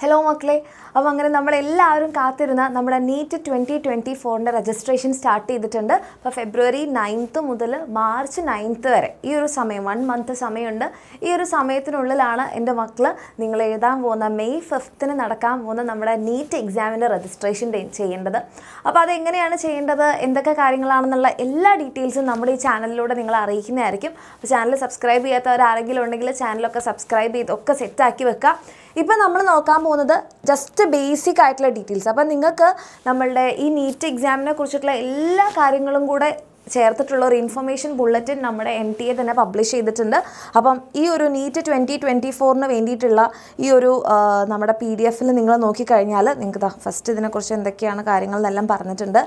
hello മക്കളെ അപ്പോൾ അങ്ങനെ നമ്മളെല്ലാവരും കാത്തിരുന്ന നമ്മുടെ നീറ്റ് ട്വൻറ്റി ട്വൻറ്റി ഫോറിൻ്റെ രജിസ്ട്രേഷൻ സ്റ്റാർട്ട് ചെയ്തിട്ടുണ്ട് അപ്പോൾ ഫെബ്രുവരി നയൻത്ത് മുതൽ മാർച്ച് നയൻത്ത് വരെ ഈ ഒരു സമയം വൺ മന്ത് സമയമുണ്ട് ഈ ഒരു സമയത്തിനുള്ളിലാണ് എൻ്റെ മക്കൾ നിങ്ങൾ എഴുതാൻ പോകുന്ന മെയ് ഫിഫ്ത്തിന് നടക്കാൻ പോകുന്ന നമ്മുടെ നീറ്റ് എക്സാമിൻ്റെ രജിസ്ട്രേഷൻ ചെയ്യേണ്ടത് അപ്പോൾ അതെങ്ങനെയാണ് ചെയ്യേണ്ടത് എന്തൊക്കെ കാര്യങ്ങളാണെന്നുള്ള എല്ലാ ഡീറ്റെയിൽസും നമ്മുടെ ഈ ചാനലിലൂടെ നിങ്ങൾ അറിയിക്കുന്നതായിരിക്കും അപ്പോൾ ചാനൽ സബ്സ്ക്രൈബ് ചെയ്യാത്തവരാരെങ്കിലും ഉണ്ടെങ്കിൽ ചാനലൊക്കെ സബ്സ്ക്രൈബ് ചെയ്ത് ഒക്കെ സെറ്റാക്കി വെക്കുക ഇപ്പം നമ്മൾ നോക്കാൻ പോകുന്നത് ജസ്റ്റ് ബേസിക് ആയിട്ടുള്ള ഡീറ്റെയിൽസ് അപ്പം നിങ്ങൾക്ക് നമ്മളുടെ ഈ നീറ്റ് എക്സാമിനെ കുറിച്ചിട്ടുള്ള എല്ലാ കാര്യങ്ങളും കൂടെ ചേർത്തിട്ടുള്ള ഒരു ഇൻഫർമേഷൻ ബുള്ളറ്റിൻ നമ്മുടെ എൻ ടി എ തന്നെ പബ്ലിഷ് ചെയ്തിട്ടുണ്ട് അപ്പം ഈ ഒരു നീറ്റ് ട്വൻറ്റി ട്വൻറ്റി ഫോറിന് വേണ്ടിയിട്ടുള്ള ഈ ഒരു നമ്മുടെ പി ഡി എഫിൽ നിങ്ങൾ നോക്കിക്കഴിഞ്ഞാൽ നിങ്ങൾക്ക് ഫസ്റ്റ് ഇതിനെക്കുറിച്ച് എന്തൊക്കെയാണ് കാര്യങ്ങൾ എന്നെല്ലാം പറഞ്ഞിട്ടുണ്ട്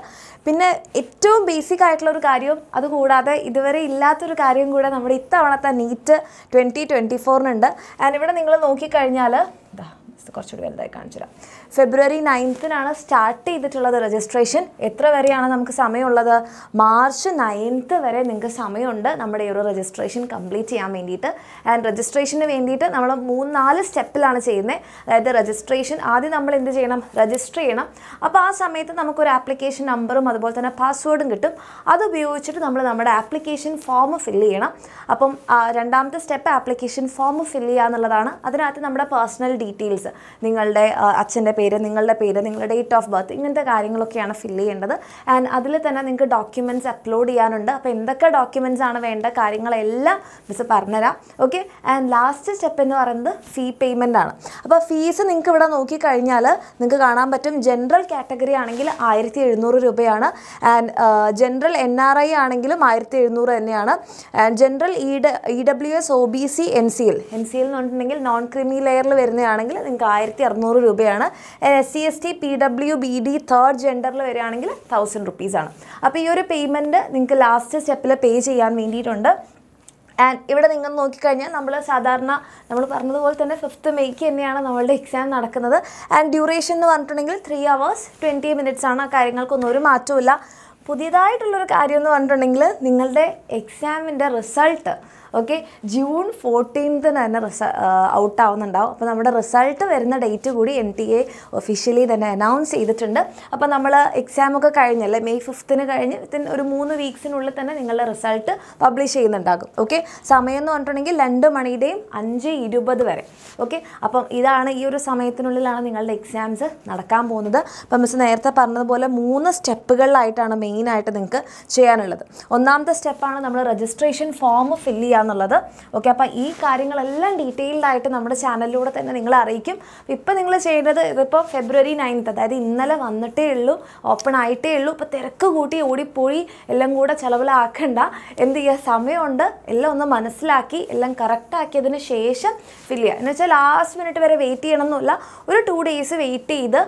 പിന്നെ ഏറ്റവും ബേസിക് ആയിട്ടുള്ള ഒരു കാര്യവും അതുകൂടാതെ ഇതുവരെ ഇല്ലാത്തൊരു കാര്യം കൂടെ നമ്മുടെ ഇത്തവണത്തെ നീറ്റ് ട്വൻറ്റി ട്വൻറ്റി ഫോറിനുണ്ട് ആൻഡ് ഇവിടെ നിങ്ങൾ നോക്കിക്കഴിഞ്ഞാൽ ഇതാ കുറച്ചുകൂടി വലുതായി കാണിച്ചുതരാം ഫെബ്രുവരി നയൻത്തിനാണ് സ്റ്റാർട്ട് ചെയ്തിട്ടുള്ളത് രജിസ്ട്രേഷൻ എത്ര വരെയാണ് നമുക്ക് സമയമുള്ളത് മാർച്ച് നയൻത്ത് വരെ നിങ്ങൾക്ക് സമയമുണ്ട് നമ്മുടെ ഈ ഒരു രജിസ്ട്രേഷൻ കംപ്ലീറ്റ് ചെയ്യാൻ വേണ്ടിയിട്ട് ആൻഡ് രജിസ്ട്രേഷന് വേണ്ടിയിട്ട് നമ്മൾ മൂന്ന് നാല് സ്റ്റെപ്പിലാണ് ചെയ്യുന്നത് അതായത് രജിസ്ട്രേഷൻ ആദ്യം നമ്മൾ എന്ത് ചെയ്യണം രജിസ്റ്റർ ചെയ്യണം അപ്പോൾ ആ സമയത്ത് നമുക്കൊരു ആപ്ലിക്കേഷൻ നമ്പറും അതുപോലെ തന്നെ പാസ്വേഡും കിട്ടും അത് ഉപയോഗിച്ചിട്ട് നമ്മൾ നമ്മുടെ ആപ്ലിക്കേഷൻ ഫോം ഫില്ല് ചെയ്യണം അപ്പം രണ്ടാമത്തെ സ്റ്റെപ്പ് ആപ്ലിക്കേഷൻ ഫോം ഫില്ല് ചെയ്യുക എന്നുള്ളതാണ് അതിനകത്ത് നമ്മുടെ പേഴ്സണൽ ഡീറ്റെയിൽസ് നിങ്ങളുടെ അച്ഛൻ്റെ പേര് നിങ്ങളുടെ പേര് നിങ്ങളുടെ ഡേറ്റ് ഓഫ് ബർത്ത് ഇങ്ങനത്തെ കാര്യങ്ങളൊക്കെയാണ് ഫില്ല് ചെയ്യേണ്ടത് ആൻഡ് അതിൽ തന്നെ നിങ്ങൾക്ക് ഡോക്യുമെൻറ്റ്സ് അപ്ലോഡ് ചെയ്യാനുണ്ട് അപ്പോൾ എന്തൊക്കെ ഡോക്യുമെൻറ്റ്സ് ആണ് വേണ്ട കാര്യങ്ങളെല്ലാം മിസ് പറഞ്ഞുതരാം ഓക്കെ ആൻഡ് ലാസ്റ്റ് സ്റ്റെപ്പ് എന്ന് പറയുന്നത് ഫീ പേയ്മെൻ്റ് ആണ് അപ്പോൾ ഫീസ് നിങ്ങൾക്ക് ഇവിടെ നോക്കിക്കഴിഞ്ഞാൽ നിങ്ങൾക്ക് കാണാൻ പറ്റും ജനറൽ കാറ്റഗറി ആണെങ്കിൽ ആയിരത്തി എഴുന്നൂറ് രൂപയാണ് and general N R I ആണെങ്കിലും ആയിരത്തി എഴുന്നൂറ് തന്നെയാണ് ആൻഡ് ജനറൽ ഇ ഡ E W S O B C N C L N C L എന്ന് പറഞ്ഞിട്ടുണ്ടെങ്കിൽ നോൺ ക്രിമി ലെയറിൽ വരുന്നതാണെങ്കിൽ നിങ്ങൾക്ക് നിങ്ങൾക്ക് ആയിരത്തി അറുന്നൂറ് രൂപയാണ് S C S T P W B D third ജെൻഡറിൽ വരികയാണെങ്കിൽ തൗസൻഡ് റുപ്പീസാണ് അപ്പോൾ ഈ ഒരു പേയ്മെൻറ്റ് നിങ്ങൾക്ക് ലാസ്റ്റ് സ്റ്റെപ്പിൽ പേ ചെയ്യാൻ വേണ്ടിയിട്ടുണ്ട് ആൻഡ് ഇവിടെ നിങ്ങൾ നോക്കിക്കഴിഞ്ഞാൽ നമ്മൾ സാധാരണ നമ്മൾ പറഞ്ഞതുപോലെ തന്നെ ഫിഫ്ത്ത് മേക്ക് തന്നെയാണ് നമ്മളുടെ എക്സാം നടക്കുന്നത് ആൻഡ് ഡ്യൂറേഷൻ എന്ന് പറഞ്ഞിട്ടുണ്ടെങ്കിൽ ത്രീ അവേഴ്സ് ട്വൻറ്റി മിനിറ്റ്സ് ആണ് ആ കാര്യങ്ങൾക്കൊന്നും ഒരു മാറ്റവും പുതിയതായിട്ടുള്ളൊരു കാര്യം എന്ന് പറഞ്ഞിട്ടുണ്ടെങ്കിൽ നിങ്ങളുടെ എക്സാമിൻ്റെ റിസൾട്ട് ഓക്കെ ജൂൺ ഫോർട്ടീൻത്തിന് തന്നെ റിസ ഔട്ട് ആവുന്നുണ്ടാവും അപ്പോൾ നമ്മുടെ റിസൾട്ട് വരുന്ന ഡേറ്റ് കൂടി എൻ ടി എ ഒഫീഷ്യലി തന്നെ അനൗൺസ് ചെയ്തിട്ടുണ്ട് അപ്പോൾ നമ്മൾ എക്സാമൊക്കെ കഴിഞ്ഞല്ലേ മെയ് ഫിഫ്ത്തിന് കഴിഞ്ഞ് ഒരു മൂന്ന് വീക്സിനുള്ളിൽ തന്നെ നിങ്ങളുടെ റിസൾട്ട് പബ്ലിഷ് ചെയ്യുന്നുണ്ടാകും ഓക്കെ സമയം എന്ന് പറഞ്ഞിട്ടുണ്ടെങ്കിൽ രണ്ട് മണിയുടെയും അഞ്ച് ഇരുപത് വരെ ഓക്കെ അപ്പം ഇതാണ് ഈ ഒരു സമയത്തിനുള്ളിലാണ് നിങ്ങളുടെ എക്സാംസ് നടക്കാൻ പോകുന്നത് അപ്പം മിസ് നേരത്തെ പറഞ്ഞതുപോലെ മൂന്ന് സ്റ്റെപ്പുകളിലായിട്ടാണ് മെയിനായിട്ട് നിങ്ങൾക്ക് ചെയ്യാനുള്ളത് ഒന്നാമത്തെ സ്റ്റെപ്പാണ് നമ്മൾ രജിസ്ട്രേഷൻ ഫോം ഫില്ല് ചെയ്യുക എന്നുള്ളത് ഓക്കെ അപ്പം ഈ കാര്യങ്ങളെല്ലാം ഡീറ്റെയിൽഡ് ആയിട്ട് നമ്മുടെ ചാനലിലൂടെ തന്നെ നിങ്ങളെ അറിയിക്കും ഇപ്പം നിങ്ങൾ ചെയ്യേണ്ടത് ഇതിപ്പോൾ ഫെബ്രുവരി നയൻത്ത് അതായത് ഇന്നലെ വന്നിട്ടേ ഉള്ളൂ ഓപ്പൺ ആയിട്ടേ ഉള്ളൂ ഇപ്പോൾ തിരക്ക് കൂട്ടി ഓടിപ്പോയി എല്ലാം കൂടെ ചിലവിലാക്കണ്ട എന്ത് ചെയ്യുക സമയമുണ്ട് എല്ലാം ഒന്ന് മനസ്സിലാക്കി എല്ലാം കറക്റ്റാക്കിയതിന് ശേഷം ഫില്ല് ചെയ്യുക എന്ന് വെച്ചാൽ ലാസ്റ്റ് മിനിറ്റ് വരെ വെയിറ്റ് ചെയ്യണമെന്നില്ല ഒരു ടു ഡേയ്സ് വെയിറ്റ് ചെയ്ത്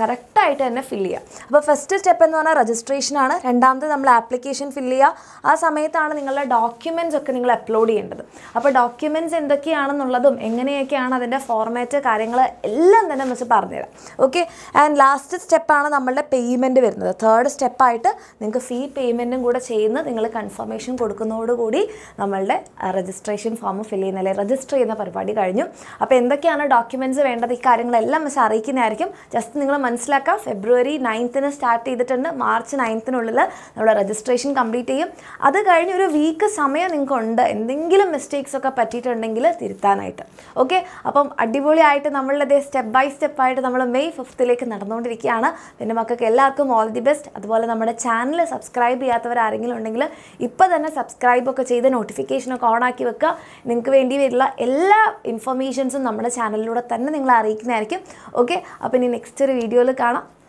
കറക്റ്റായിട്ട് തന്നെ ഫില്ല് ചെയ്യുക അപ്പോൾ ഫസ്റ്റ് സ്റ്റെപ്പ് എന്ന് പറഞ്ഞാൽ രജിസ്ട്രേഷനാണ് രണ്ടാമത് നമ്മൾ ആപ്ലിക്കേഷൻ ഫില്ല് ചെയ്യുക ആ സമയത്താണ് നിങ്ങളുടെ ഡോക്യുമെൻറ്റ്സ് ഒക്കെ നിങ്ങൾ അപ്ലോഡ് ചെയ്യേണ്ടത് അപ്പോൾ ഡോക്യുമെൻറ്റ്സ് എന്തൊക്കെയാണെന്നുള്ളതും എങ്ങനെയൊക്കെയാണ് അതിൻ്റെ ഫോർമാറ്റ് കാര്യങ്ങൾ എല്ലാം തന്നെ മിസ് പറഞ്ഞുതരാം ഓക്കെ ആൻഡ് ലാസ്റ്റ് സ്റ്റെപ്പാണ് നമ്മളുടെ പേയ്മെൻറ്റ് വരുന്നത് തേർഡ് സ്റ്റെപ്പായിട്ട് നിങ്ങൾക്ക് ഫീ പേയ്മെൻറ്റും കൂടെ ചെയ്യുന്ന നിങ്ങൾ കൺഫർമേഷൻ കൊടുക്കുന്നതോടുകൂടി നമ്മളുടെ രജിസ്ട്രേഷൻ ഫോം ഫിൽ ചെയ്യുന്ന അല്ലെങ്കിൽ രജിസ്റ്റർ ചെയ്യുന്ന പരിപാടി കഴിഞ്ഞു അപ്പോൾ എന്തൊക്കെയാണ് ഡോക്യുമെൻറ്റ്സ് വേണ്ടത് ഈ കാര്യങ്ങളെല്ലാം മിസ് അറിയിക്കുന്നതായിരിക്കും ജസ്റ്റ് നിങ്ങൾ മനസ്സിലാക്കുക ഫെബ്രുവരി നയൻത്തിന് സ്റ്റാർട്ട് ചെയ്തിട്ടുണ്ട് മാർച്ച് നയൻത്തിനുള്ളിൽ നമ്മുടെ രജിസ്ട്രേഷൻ കംപ്ലീറ്റ് ചെയ്യും അത് കഴിഞ്ഞ് ഒരു വീക്ക് സമയം നിങ്ങൾക്കുണ്ട് ഉണ്ട് എന്തെങ്കിലും മിസ്റ്റേക്സ് ഒക്കെ പറ്റിയിട്ടുണ്ടെങ്കിൽ തിരുത്താനായിട്ട് ഓക്കെ അപ്പം അടിപൊളിയായിട്ട് നമ്മളുടെ സ്റ്റെപ്പ് ബൈ സ്റ്റെപ്പായിട്ട് നമ്മൾ മെയ് ഫിഫ്ത്തിലേക്ക് നടന്നുകൊണ്ടിരിക്കുകയാണ് പിന്നെ മക്കൾക്ക് എല്ലാവർക്കും ഓൾ ദി ബെസ്റ്റ് അതുപോലെ നമ്മുടെ ചാനൽ സബ്സ്ക്രൈബ് ചെയ്യാത്തവർ ആരെങ്കിലും ഉണ്ടെങ്കിൽ ഇപ്പോൾ തന്നെ സബ്സ്ക്രൈബ് ഒക്കെ ചെയ്ത് നോട്ടിഫിക്കേഷനൊക്കെ ഓൺ ആക്കി വെക്കുക നിങ്ങൾക്ക് വേണ്ടി വരുന്ന എല്ലാ ഇൻഫർമേഷൻസും നമ്മുടെ ചാനലിലൂടെ തന്നെ നിങ്ങളെ അറിയിക്കുന്നതായിരിക്കും ഓക്കെ അപ്പോൾ ഇനി നെക്സ്റ്റ് ഒരു വീഡിയോയിൽ കാണാം